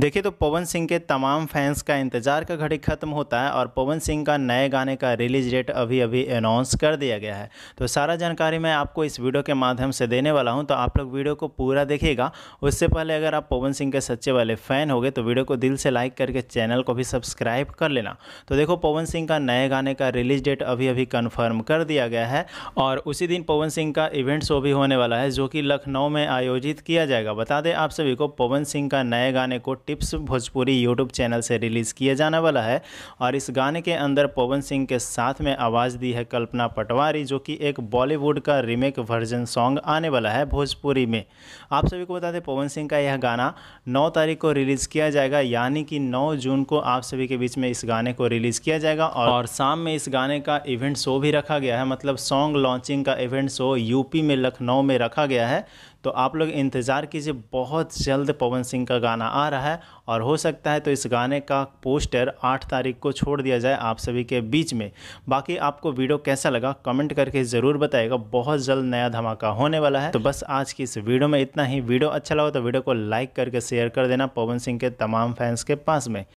देखिए तो पवन सिंह के तमाम फैंस का इंतज़ार का घड़ी ख़त्म होता है और पवन सिंह का नए गाने का रिलीज डेट अभी अभी अनाउंस कर दिया गया है तो सारा जानकारी मैं आपको इस वीडियो के माध्यम से देने वाला हूं तो आप लोग वीडियो को पूरा देखिएगा उससे पहले अगर आप पवन सिंह के सच्चे वाले फ़ैन हो तो वीडियो को दिल से लाइक करके चैनल को भी सब्सक्राइब कर लेना तो देखो पवन सिंह का नए गाने का रिलीज डेट अभी अभी कन्फर्म कर दिया गया है और उसी दिन पवन सिंह का इवेंट शो भी होने वाला है जो कि लखनऊ में आयोजित किया जाएगा बता दें आप सभी को पवन सिंह का नए गाने को टिप्स भोजपुरी यूट्यूब चैनल से रिलीज़ किया जाने वाला है और इस गाने के अंदर पवन सिंह के साथ में आवाज़ दी है कल्पना पटवारी जो कि एक बॉलीवुड का रीमेक वर्जन सॉन्ग आने वाला है भोजपुरी में आप सभी को बता दें पवन सिंह का यह गाना नौ तारीख को रिलीज़ किया जाएगा यानी कि नौ जून को आप सभी के बीच में इस गाने को रिलीज़ किया जाएगा और शाम में इस गाने का इवेंट शो भी रखा गया है मतलब सॉन्ग लॉन्चिंग का इवेंट शो यूपी में लखनऊ में रखा गया है तो आप लोग इंतज़ार कीजिए बहुत जल्द पवन सिंह का गाना आ रहा है और हो सकता है तो इस गाने का पोस्टर आठ तारीख को छोड़ दिया जाए आप सभी के बीच में बाकी आपको वीडियो कैसा लगा कमेंट करके ज़रूर बताएगा बहुत जल्द नया धमाका होने वाला है तो बस आज की इस वीडियो में इतना ही वीडियो अच्छा लगा तो वीडियो को लाइक करके शेयर कर देना पवन सिंह के तमाम फैंस के पास में